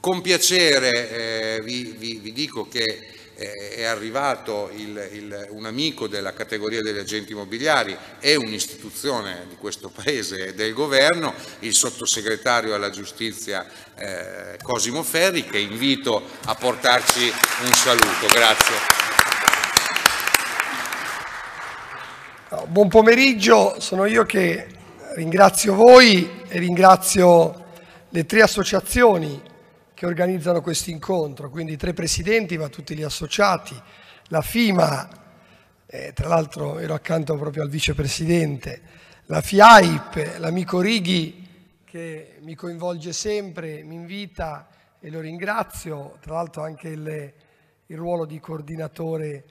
Con piacere eh, vi, vi, vi, dico che eh, è arrivato il, il, un amico della categoria degli agenti immobiliari, è un'istituzione di questo Paese e del Governo, il sottosegretario alla giustizia eh, Cosimo Ferri, che invito a portarci un saluto. Grazie. Buon pomeriggio, sono io che ringrazio voi e ringrazio le tre associazioni che organizzano questo incontro, quindi tre presidenti ma tutti gli associati, la FIMA, eh, tra l'altro ero accanto proprio al vicepresidente, la FIAIP, l'amico Righi che mi coinvolge sempre, mi invita e lo ringrazio, tra l'altro anche il, il, ruolo di coordinatore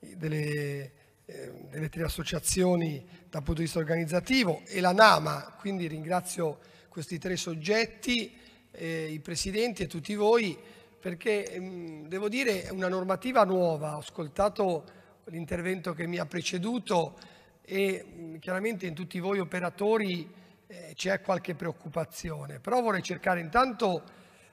delle, eh, delle tre associazioni dal punto di vista organizzativo e la NAMA, quindi ringrazio questi tre soggetti eh, i presidenti e tutti voi, perché mh, mm, devo dire è una normativa nuova, ho ascoltato l'intervento che mi ha preceduto e mh, mm, chiaramente in tutti voi operatori eh, c'è qualche preoccupazione, però vorrei cercare intanto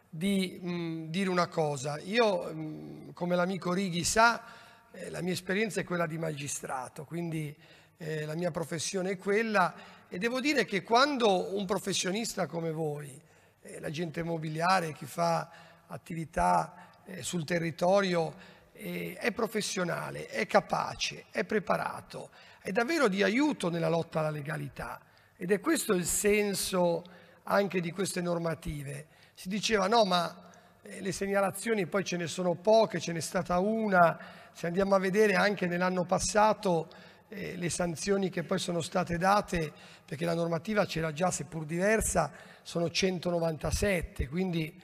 di mh, mm, dire una cosa. Io, come l'amico Righi sa, eh, la mia esperienza è quella di magistrato, quindi eh, la mia professione è quella e devo dire che quando un professionista come voi eh, l'agente immobiliare, chi fa attività eh, sul territorio eh, è professionale, è capace, è preparato, è davvero di aiuto nella lotta alla legalità ed è questo il senso anche di queste normative. Si diceva no, ma eh, le segnalazioni poi ce ne sono poche, ce n'è stata una, se andiamo a vedere anche nell'anno passato eh, le sanzioni che poi sono state date, perché la normativa c'era già seppur diversa, sono 197 quindi,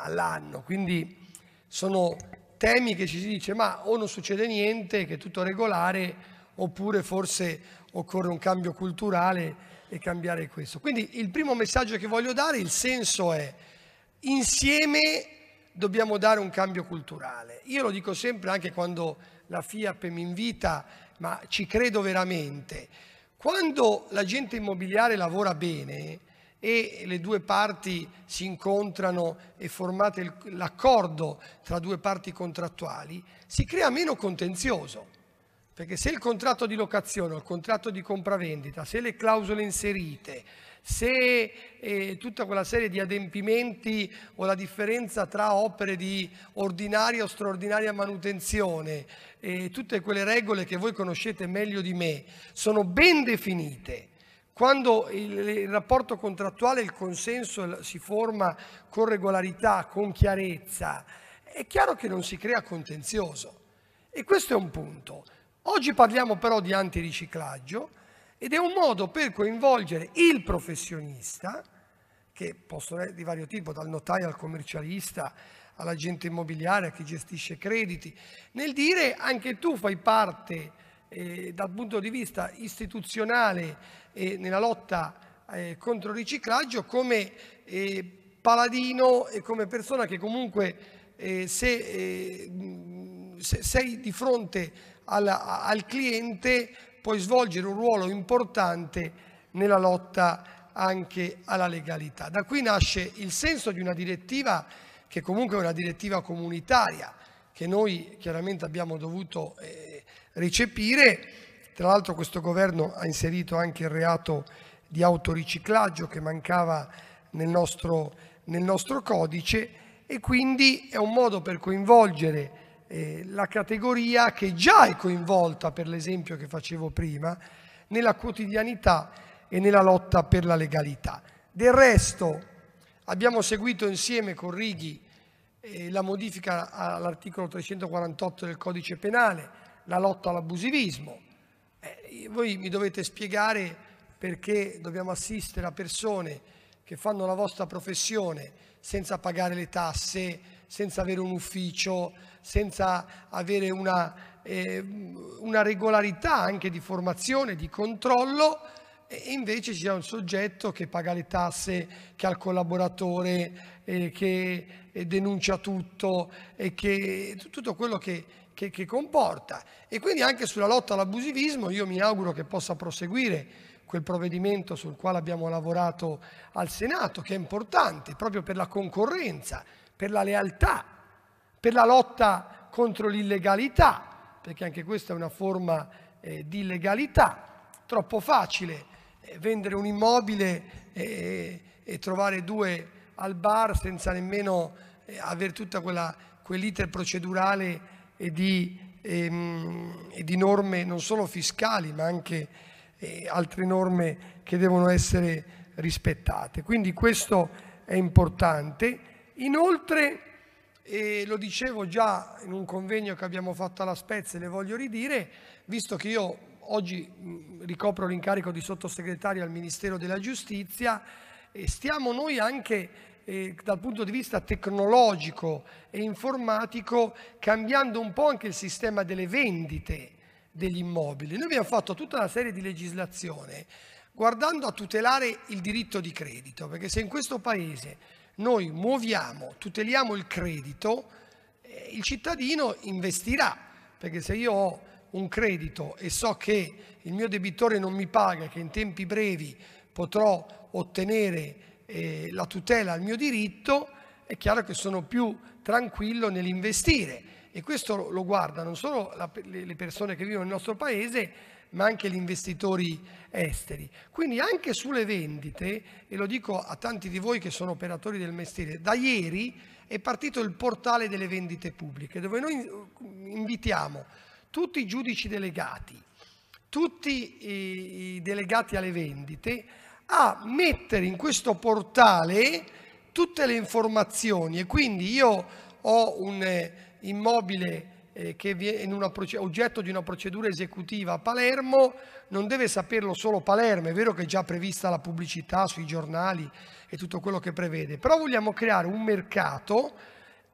all'anno, quindi sono temi che ci si dice ma o non succede niente, che è tutto regolare, oppure forse occorre un cambio culturale e cambiare questo. Quindi il primo messaggio che voglio dare, il senso è insieme dobbiamo dare un cambio culturale. Io lo dico sempre anche quando la FIAP mi invita, ma ci credo veramente. Quando l'agente immobiliare lavora bene e le due parti si incontrano e formate l'accordo tra due parti contrattuali, si crea meno contenzioso. Perché se il contratto di locazione o il contratto di compravendita, se le clausole inserite, se eh, tutta quella serie di adempimenti o la differenza tra opere di ordinaria o straordinaria manutenzione, eh, tutte quelle regole che voi conoscete meglio di me, sono ben definite, quando il, il rapporto contrattuale, il consenso si forma con regolarità, con chiarezza, è chiaro che non si crea contenzioso. E questo è un punto. Oggi parliamo però di antiriciclaggio ed è un modo per coinvolgere il professionista, che possono essere di vario tipo, dal notaio al commercialista, all'agente immobiliare, a chi gestisce crediti, nel dire anche tu fai parte eh, dal punto di vista istituzionale eh, nella lotta eh, contro il riciclaggio come eh, paladino e come persona che comunque eh, se, eh, se sei di fronte al, al cliente poi svolgere un ruolo importante nella lotta anche alla legalità. Da qui nasce il senso di una direttiva che comunque è una direttiva comunitaria che noi chiaramente abbiamo dovuto eh, recepire. Tra l'altro questo governo ha inserito anche il reato di autoriciclaggio che mancava nel nostro, nel nostro codice e quindi è un modo per coinvolgere eh, la categoria che già è coinvolta, per l'esempio che facevo prima, nella quotidianità e nella lotta per la legalità. Del resto abbiamo seguito insieme con Righi eh, la modifica all'articolo 348 del codice penale, la lotta all'abusivismo. Eh, voi mi dovete spiegare perché dobbiamo assistere a persone che fanno la vostra professione senza pagare le tasse, senza avere un ufficio, senza avere una, eh, una regolarità anche di formazione, di controllo, e invece c'è un soggetto che paga le tasse, che ha il collaboratore, eh, che eh, denuncia tutto e che tutto quello che, che, che, comporta. E quindi anche sulla lotta all'abusivismo io mi auguro che possa proseguire quel provvedimento sul quale abbiamo lavorato al Senato, che è importante proprio per la concorrenza, per la lealtà per la lotta contro l'illegalità, perché anche questa è una forma eh, di illegalità, troppo facile eh, vendere un immobile eh, e trovare due al bar senza nemmeno eh, avere tutto quell'iter procedurale e di, ehm, e di, norme non solo fiscali ma anche eh, altre norme che devono essere rispettate. Quindi questo è importante. Inoltre e lo dicevo già in un convegno che abbiamo fatto alla Spezia, le voglio ridire, visto che io oggi ricopro l'incarico di sottosegretario al Ministero della Giustizia e stiamo noi anche eh, dal punto di vista tecnologico e informatico cambiando un po' anche il sistema delle vendite degli immobili. Noi abbiamo fatto tutta una serie di legislazione guardando a tutelare il diritto di credito, perché se in questo Paese noi muoviamo, tuteliamo il credito, il cittadino investirà, perché se io ho un credito e so che il mio debitore non mi paga, che in tempi brevi potrò ottenere eh, la tutela al mio diritto, è chiaro che sono più tranquillo nell'investire e questo lo guarda non solo la, le persone che vivono nel nostro paese, ma anche gli investitori esteri. Quindi anche sulle vendite, e lo dico a tanti di voi che sono operatori del mestiere, da ieri è partito il portale delle vendite pubbliche dove noi eh, invitiamo tutti i giudici delegati, tutti i delegati alle vendite a mettere in questo portale tutte le informazioni e quindi io ho un eh, immobile eh, che è oggetto di una procedura esecutiva a Palermo, non deve saperlo solo Palermo, è vero che è già prevista la pubblicità sui giornali e tutto quello che prevede, però vogliamo creare un mercato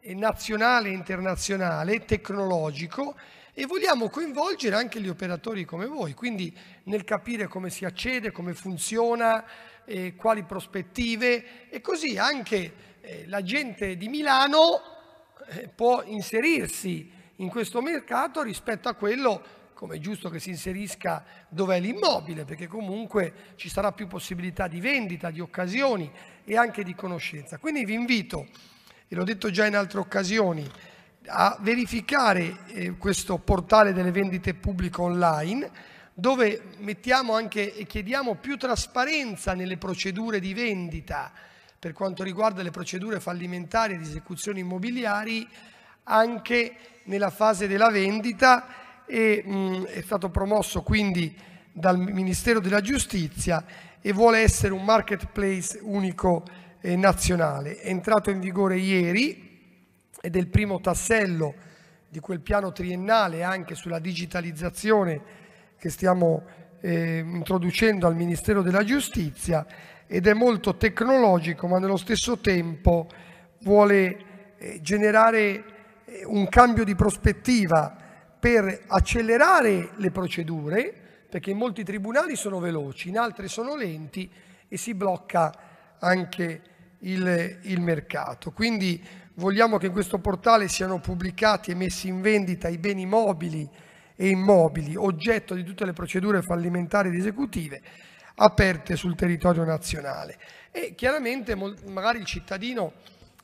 eh, nazionale internazionale, tecnologico, e vogliamo coinvolgere anche gli operatori come voi, quindi nel capire come si accede, come funziona, eh, quali prospettive e così anche eh, la gente di Milano eh, può inserirsi in questo mercato rispetto a quello come è giusto che si inserisca dov'è l'immobile, perché comunque ci sarà più possibilità di vendita, di occasioni e anche di conoscenza. Quindi vi invito, e l'ho detto già in altre occasioni, a verificare eh, questo portale delle vendite pubbliche online dove mettiamo anche e chiediamo più trasparenza nelle procedure di vendita per quanto riguarda le procedure fallimentari di esecuzioni immobiliari anche nella fase della vendita e mh, mm, è stato promosso quindi dal Ministero della Giustizia e vuole essere un marketplace unico eh, nazionale. È entrato in vigore ieri ed è il primo tassello di quel piano triennale anche sulla digitalizzazione che stiamo eh, introducendo al Ministero della Giustizia ed è molto tecnologico ma nello stesso tempo vuole eh, generare un cambio di prospettiva per accelerare le procedure, perché in molti tribunali sono veloci, in altri sono lenti e si blocca anche il, il mercato. Quindi vogliamo che in questo portale siano pubblicati e messi in vendita i beni mobili e immobili, oggetto di tutte le procedure fallimentari ed esecutive aperte sul territorio nazionale. E chiaramente magari il cittadino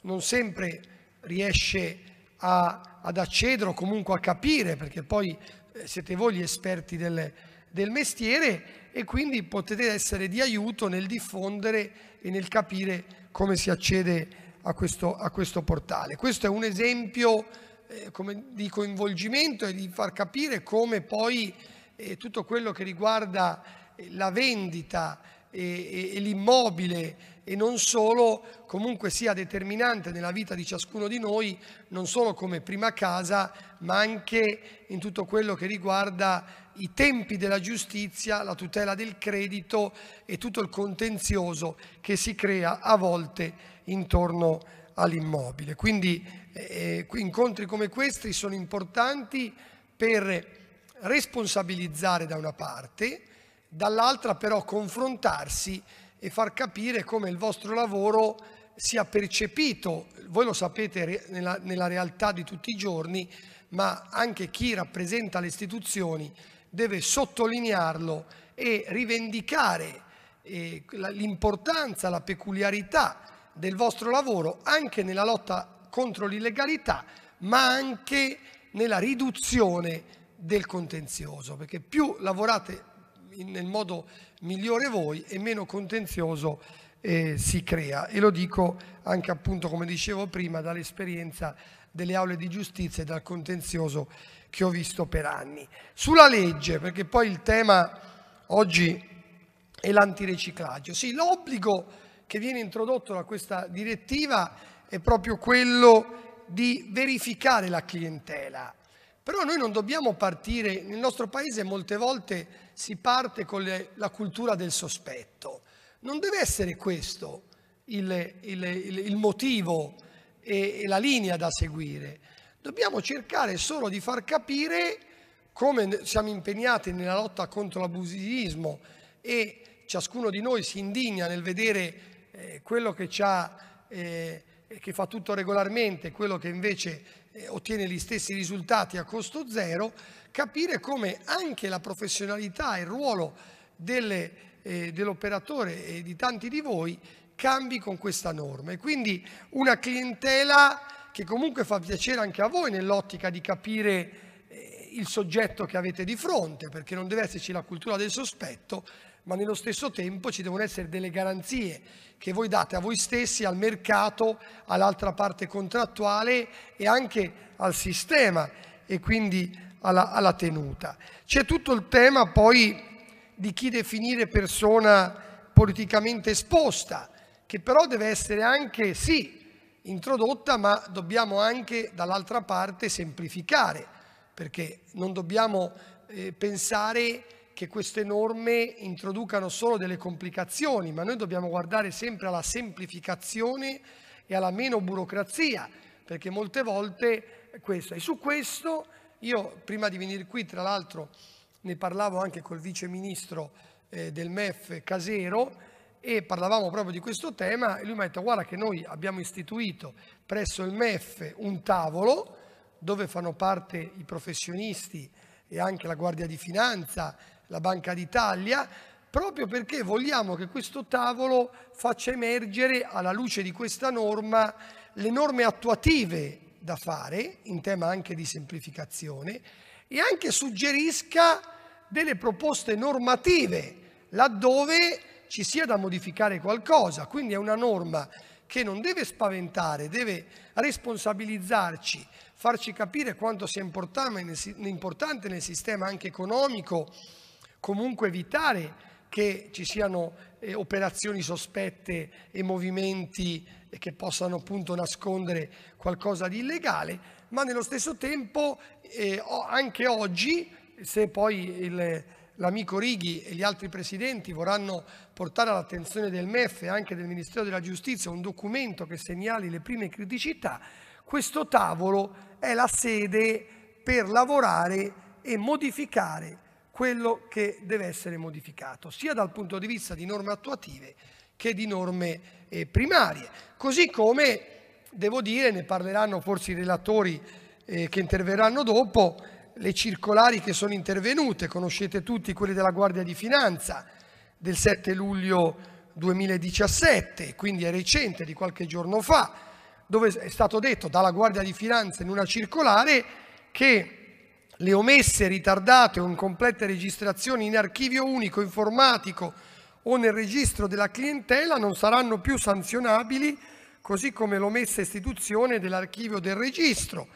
non sempre riesce a, ad accedere o comunque a capire, perché poi eh, siete voi gli esperti del, del mestiere e quindi potete essere di aiuto nel diffondere e nel capire come si accede a questo, a questo portale. Questo è un esempio eh, di coinvolgimento e di far capire come poi eh, tutto quello che riguarda la vendita e, e, e l'immobile e non solo comunque sia determinante nella vita di ciascuno di noi, non solo come prima casa, ma anche in tutto quello che riguarda i tempi della giustizia, la tutela del credito e tutto il contenzioso che si crea a volte intorno all'immobile. Quindi eh, eh incontri come questi sono importanti per responsabilizzare da una parte, dall'altra però confrontarsi e far capire come il vostro lavoro sia percepito, voi lo sapete nella, nella realtà di tutti i giorni, ma anche chi rappresenta le istituzioni deve sottolinearlo e rivendicare eh, l'importanza, la peculiarità del vostro lavoro anche nella lotta contro l'illegalità, ma anche nella riduzione del contenzioso, perché più lavorate nel modo migliore voi e meno contenzioso eh, si crea. E lo dico anche appunto, come dicevo prima, dall'esperienza delle aule di giustizia e dal contenzioso che ho visto per anni. Sulla legge, perché poi il tema oggi è l'antireciclaggio. Sì, l'obbligo che viene introdotto da questa direttiva è proprio quello di verificare la clientela però noi non dobbiamo partire, nel nostro paese molte volte si parte con le, la cultura del sospetto. Non deve essere questo il, il, il, il motivo e, e la linea da seguire. Dobbiamo cercare solo di far capire come siamo impegnati nella lotta contro l'abusivismo e ciascuno di noi si indigna nel vedere eh, quello che, eh, che fa tutto regolarmente, quello che invece eh, ottiene gli stessi risultati a costo zero, capire come anche la professionalità e il ruolo eh, dell'operatore e di tanti di voi cambi con questa norma. E quindi una clientela che comunque fa piacere anche a voi nell'ottica di capire eh, il soggetto che avete di fronte, perché non deve esserci la cultura del sospetto, ma nello stesso tempo ci devono essere delle garanzie che voi date a voi stessi, al mercato, all'altra parte contrattuale e anche al sistema e quindi alla, alla tenuta. C'è tutto il tema poi di chi definire persona politicamente esposta, che però deve essere anche, sì, introdotta, ma dobbiamo anche dall'altra parte semplificare, perché non dobbiamo eh, pensare che queste norme introducano solo delle complicazioni, ma noi dobbiamo guardare sempre alla semplificazione e alla meno burocrazia, perché molte volte è questo. E su questo io prima di venire qui, tra l'altro, ne parlavo anche col vice ministro eh, del MEF Casero e parlavamo proprio di questo tema e lui mi ha detto guarda che noi abbiamo istituito presso il MEF un tavolo dove fanno parte i professionisti e anche la Guardia di Finanza la Banca d'Italia, proprio perché vogliamo che questo tavolo faccia emergere alla luce di questa norma le norme attuative da fare in tema anche di semplificazione e anche suggerisca delle proposte normative laddove ci sia da modificare qualcosa. Quindi è una norma che non deve spaventare, deve responsabilizzarci, farci capire quanto sia importante nel sistema anche economico comunque evitare che ci siano eh, operazioni sospette e movimenti che possano appunto nascondere qualcosa di illegale, ma nello stesso tempo eh, anche oggi, se poi l'amico Righi e gli altri presidenti vorranno portare all'attenzione del MEF e anche del Ministero della Giustizia un documento che segnali le prime criticità, questo tavolo è la sede per lavorare e modificare quello che deve essere modificato, sia dal punto di vista di norme attuative che di norme eh, primarie. Così come, devo dire, ne parleranno forse i relatori eh, che interverranno dopo, le circolari che sono intervenute, conoscete tutti quelle della Guardia di Finanza del 7 luglio 2017, quindi è recente, di qualche giorno fa, dove è stato detto dalla Guardia di Finanza in una circolare che le omesse, ritardate o incomplete registrazioni in archivio unico informatico o nel registro della clientela non saranno più sanzionabili, così come l'omessa istituzione dell'archivio del registro,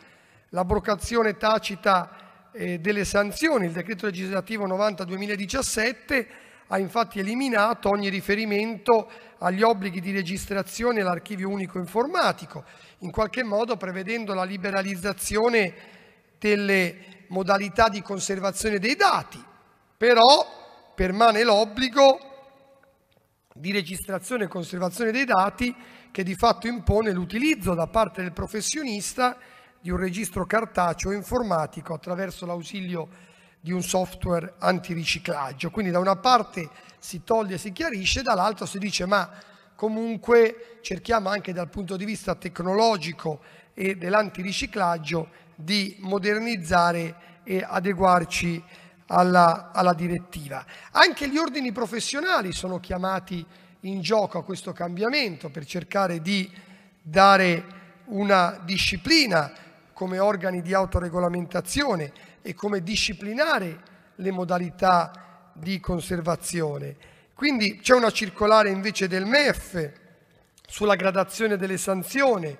l'abrocazione tacita eh, delle sanzioni. Il decreto legislativo 90-2017 ha infatti eliminato ogni riferimento agli obblighi di registrazione all'archivio unico informatico, in qualche modo prevedendo la liberalizzazione delle modalità di conservazione dei dati, però permane l'obbligo di registrazione e conservazione dei dati che di fatto impone l'utilizzo da parte del professionista di un registro cartaceo informatico attraverso l'ausilio di un software antiriciclaggio. Quindi da una parte si toglie e si chiarisce, dall'altra si dice ma comunque cerchiamo anche dal punto di vista tecnologico e dell'antiriciclaggio di modernizzare e adeguarci alla, alla, direttiva. Anche gli ordini professionali sono chiamati in gioco a questo cambiamento per cercare di dare una disciplina come organi di autoregolamentazione e come disciplinare le modalità di conservazione. Quindi c'è una circolare invece del MEF sulla gradazione delle sanzioni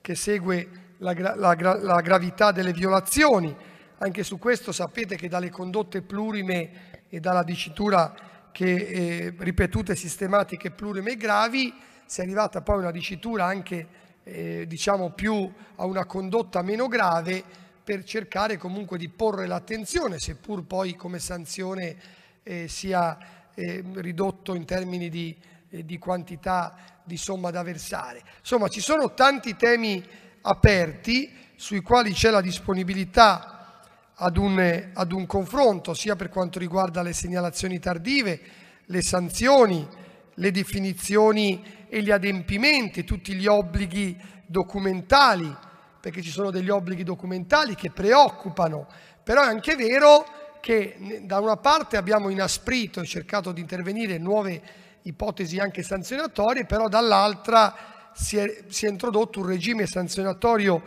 che segue la, la, la gravità delle violazioni. Anche su questo sapete che dalle condotte plurime e dalla dicitura che, eh, ripetute, sistematiche, plurime e gravi, si è arrivata poi a una dicitura anche eh, diciamo più a una condotta meno grave per cercare comunque di porre l'attenzione, seppur poi come sanzione eh, sia eh, ridotto in termini di, eh, di, quantità di somma da versare. Insomma, ci sono tanti temi aperti sui quali c'è la disponibilità ad un, ad un confronto, sia per quanto riguarda le segnalazioni tardive, le sanzioni, le definizioni e gli adempimenti, tutti gli obblighi documentali, perché ci sono degli obblighi documentali che preoccupano, però è anche vero che da una parte abbiamo inasprito e cercato di intervenire nuove ipotesi anche sanzionatorie, però dall'altra si è, si è introdotto un regime sanzionatorio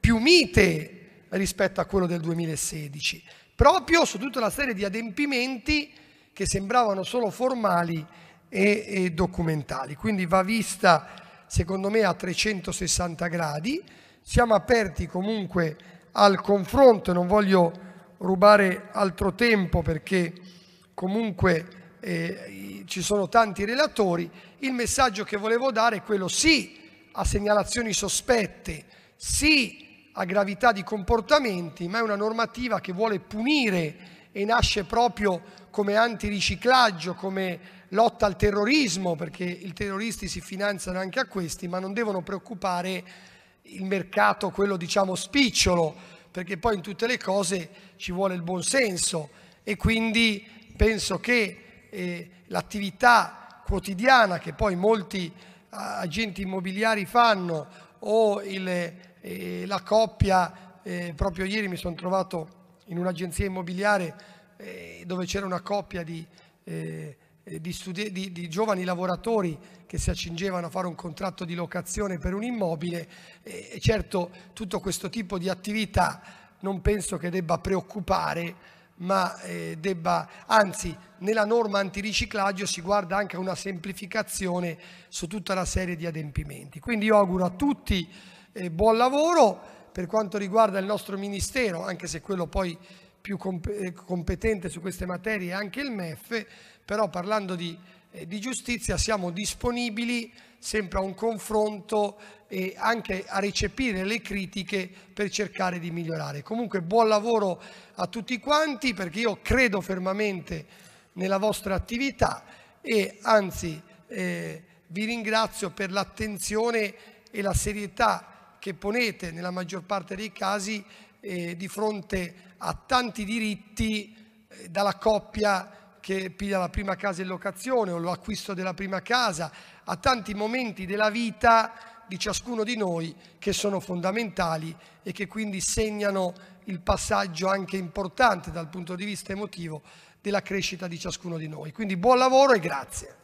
più mite rispetto a quello del 2016, proprio su tutta una serie di adempimenti che sembravano solo formali e, e documentali. Quindi va vista, secondo me, a 360 gradi. Siamo aperti comunque al confronto, non voglio rubare altro tempo perché comunque eh, ci sono tanti relatori, il messaggio che volevo dare è quello sì a segnalazioni sospette, sì a gravità di comportamenti, ma è una normativa che vuole punire e nasce proprio come antiriciclaggio, come lotta al terrorismo, perché i terroristi si finanziano anche a questi, ma non devono preoccupare il mercato, quello diciamo spicciolo, perché poi in tutte le cose ci vuole il buon senso e quindi penso che eh, l'attività quotidiana che poi molti agenti immobiliari fanno o il, eh, la coppia, eh, proprio ieri mi sono trovato in un'agenzia immobiliare eh, dove c'era una coppia di eh, eh, di, studi- di, di, giovani lavoratori che si accingevano a fare un contratto di locazione per un immobile e certo tutto questo tipo di attività non penso che debba preoccupare ma eh, debba, anzi nella norma antiriciclaggio si guarda anche a una semplificazione su tutta la serie di adempimenti. Quindi io auguro a tutti eh, buon lavoro per quanto riguarda il nostro Ministero, anche se quello poi più comp- eh, competente su queste materie è anche il MEF però parlando di, eh, di giustizia siamo disponibili sempre a un confronto e anche a recepire le critiche per cercare di migliorare. Comunque buon lavoro a tutti quanti perché io credo fermamente nella vostra attività e anzi eh, vi ringrazio per l'attenzione e la serietà che ponete nella maggior parte dei casi eh, di fronte a tanti diritti eh, dalla coppia che piglia la prima casa in locazione o l'acquisto della prima casa, a tanti momenti della vita di ciascuno di noi che sono fondamentali e che quindi segnano il passaggio anche importante dal punto di vista emotivo della crescita di ciascuno di noi. Quindi buon lavoro e grazie.